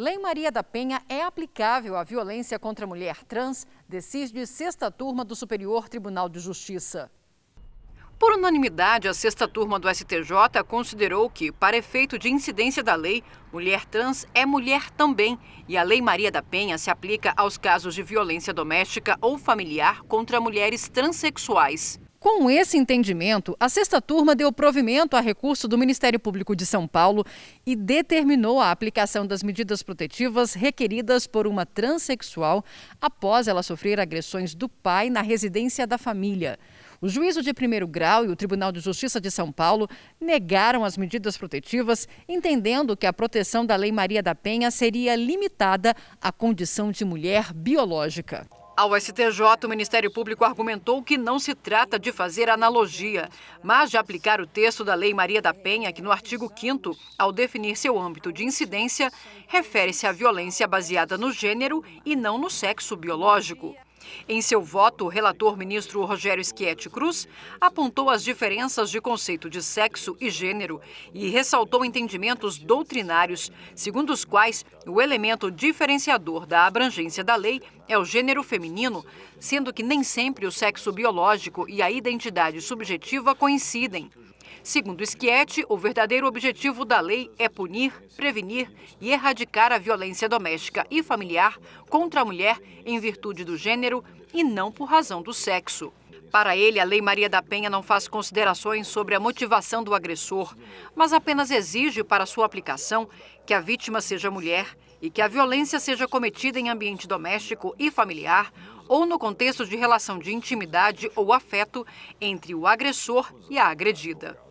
Lei Maria da Penha é aplicável à violência contra a mulher trans, decide sexta turma do Superior Tribunal de Justiça. Por unanimidade, a sexta turma do STJ considerou que, para efeito de incidência da lei, mulher trans é mulher também e a Lei Maria da Penha se aplica aos casos de violência doméstica ou familiar contra mulheres transexuais. Com esse entendimento, a sexta turma deu provimento a recurso do Ministério Público de São Paulo e determinou a aplicação das medidas protetivas requeridas por uma transexual após ela sofrer agressões do pai na residência da família. O juízo de primeiro grau e o Tribunal de Justiça de São Paulo negaram as medidas protetivas, entendendo que a proteção da Lei Maria da Penha seria limitada à condição de mulher biológica. Ao STJ, o Ministério Público argumentou que não se trata de fazer analogia, mas de aplicar o texto da Lei Maria da Penha, que no artigo 5 ao definir seu âmbito de incidência, refere-se à violência baseada no gênero e não no sexo biológico. Em seu voto, o relator ministro Rogério Schietti Cruz apontou as diferenças de conceito de sexo e gênero e ressaltou entendimentos doutrinários, segundo os quais o elemento diferenciador da abrangência da lei é o gênero feminino, sendo que nem sempre o sexo biológico e a identidade subjetiva coincidem. Segundo Schietti, o verdadeiro objetivo da lei é punir, prevenir e erradicar a violência doméstica e familiar contra a mulher em virtude do gênero e não por razão do sexo. Para ele, a Lei Maria da Penha não faz considerações sobre a motivação do agressor, mas apenas exige para sua aplicação que a vítima seja mulher e que a violência seja cometida em ambiente doméstico e familiar ou no contexto de relação de intimidade ou afeto entre o agressor e a agredida.